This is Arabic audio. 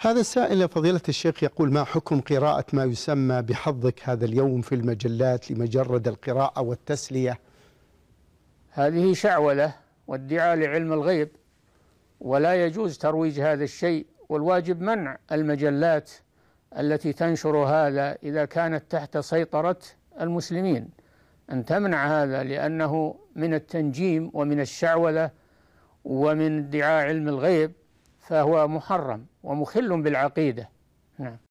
هذا السائل فضيلة الشيخ يقول ما حكم قراءة ما يسمى بحظك هذا اليوم في المجلات لمجرد القراءة والتسلية هذه شعولة وادعاء لعلم الغيب ولا يجوز ترويج هذا الشيء والواجب منع المجلات التي تنشر هذا إذا كانت تحت سيطرة المسلمين أن تمنع هذا لأنه من التنجيم ومن الشعولة ومن ادعاء علم الغيب فهو محرم ومخل بالعقيدة نعم